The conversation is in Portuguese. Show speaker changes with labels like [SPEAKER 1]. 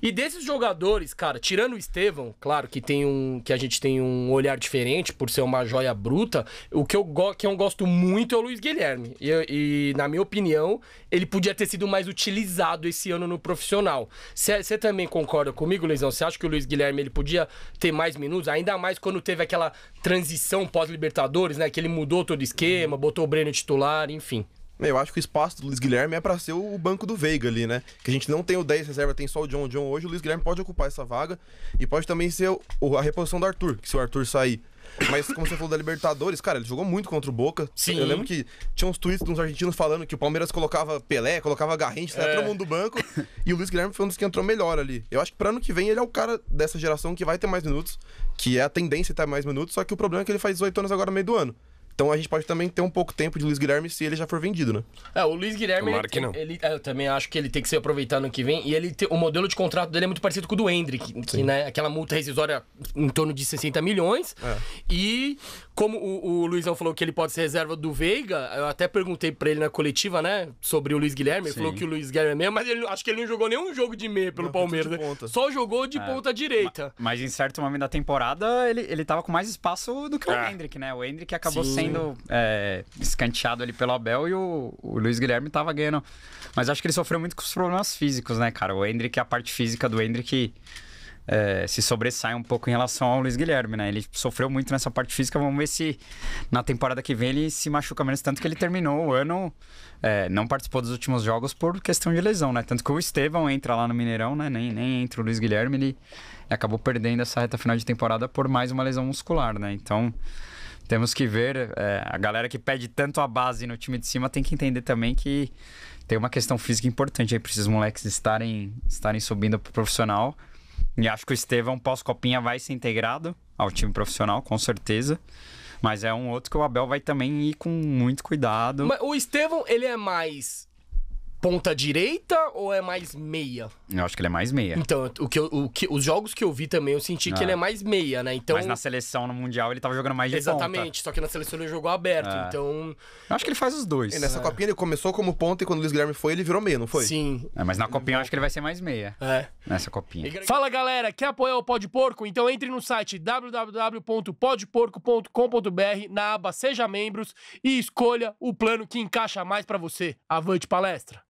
[SPEAKER 1] E desses jogadores, cara, tirando o Estevão, claro que tem um que a gente tem um olhar diferente por ser uma joia bruta, o que eu, go, que eu gosto muito é o Luiz Guilherme. E, e, na minha opinião, ele podia ter sido mais utilizado esse ano no profissional. Você também concorda comigo, Luizão? Você acha que o Luiz Guilherme ele podia ter mais minutos, ainda mais quando teve aquela
[SPEAKER 2] transição pós-Libertadores, né, que ele mudou todo o esquema, botou o Breno titular, enfim. Eu acho que o espaço do Luiz Guilherme é para ser o banco do Veiga ali, né? Que a gente não tem o 10 reserva, tem só o John. O John hoje, o Luiz Guilherme pode ocupar essa vaga e pode também ser o, a reposição do Arthur, que se o Arthur sair. Mas como você falou da Libertadores, cara, ele jogou muito contra o Boca. Sim. Eu lembro que tinha uns tweets de uns argentinos falando que o Palmeiras colocava Pelé, colocava Garrincha, saia é. todo mundo do banco. E o Luiz Guilherme foi um dos que entrou melhor ali. Eu acho que para ano que vem ele é o cara dessa geração que vai ter mais minutos, que é a tendência é ter mais minutos, só que o problema é que ele faz 18 anos agora no meio do ano. Então a gente pode também ter um pouco tempo de Luiz Guilherme se ele já for vendido, né?
[SPEAKER 1] É, o Luiz Guilherme. Claro que não. Ele, é, eu também acho que ele tem que ser aproveitado no que vem. E ele o modelo de contrato dele é muito parecido com o do Hendrick, que, né, aquela multa rescisória em torno de 60 milhões. É. E como o, o, Luizão falou que ele pode ser reserva do Veiga, eu até perguntei pra ele na coletiva, né? Sobre o
[SPEAKER 3] Luiz Guilherme. Ele Sim. falou que o
[SPEAKER 1] Luiz Guilherme é meia, mas ele, acho que ele não jogou nenhum jogo de meia pelo não,
[SPEAKER 3] Palmeiras. Né? Só jogou de é, ponta direita. Mas, mas em certo momento da temporada, ele, ele tava com mais espaço do que o é. Hendrick, né? O Hendrick acabou Sim. sendo é, escanteado ali pelo Abel e o, o Luiz Guilherme tava ganhando. Mas acho que ele sofreu muito com os problemas físicos, né, cara? O Hendrick, a parte física do Hendrick é, se sobressai um pouco em relação ao Luiz Guilherme, né? Ele sofreu muito nessa parte física, vamos ver se na temporada que vem ele se machuca menos, tanto que ele terminou o ano, é, não participou dos últimos jogos por questão de lesão, né? Tanto que o Estevão entra lá no Mineirão, né? Nem, nem entra o Luiz Guilherme, ele acabou perdendo essa reta final de temporada por mais uma lesão muscular, né? Então... Temos que ver, é, a galera que pede tanto a base no time de cima tem que entender também que tem uma questão física importante aí para esses moleques estarem, estarem subindo para o profissional. E acho que o Estevão pós-copinha vai ser integrado ao time profissional, com certeza. Mas é um outro que o Abel vai também ir com muito cuidado. Mas
[SPEAKER 1] o Estevão, ele é mais ponta direita ou é mais meia?
[SPEAKER 3] Eu acho que ele é mais meia.
[SPEAKER 1] Então, o que, o que os jogos que eu vi também, eu senti que ele ah. é
[SPEAKER 3] mais meia, né? Então, Mas na seleção, no Mundial, ele tava jogando mais de Exatamente, ponta. só que na seleção ele jogou aberto, é. então...
[SPEAKER 2] Eu acho que ele faz os dois. E nessa é. Copinha ele começou como ponta e quando o Luiz Guilherme foi, ele virou meia, não foi? Sim. É, mas
[SPEAKER 3] na Copinha eu acho que ele vai ser mais meia. É. Nessa Copinha.
[SPEAKER 1] Fala, galera! Quer apoiar o Pode Porco? Então entre no site www.podporco.com.br na aba Seja Membros e escolha o plano que encaixa mais para você. Avante, palestra!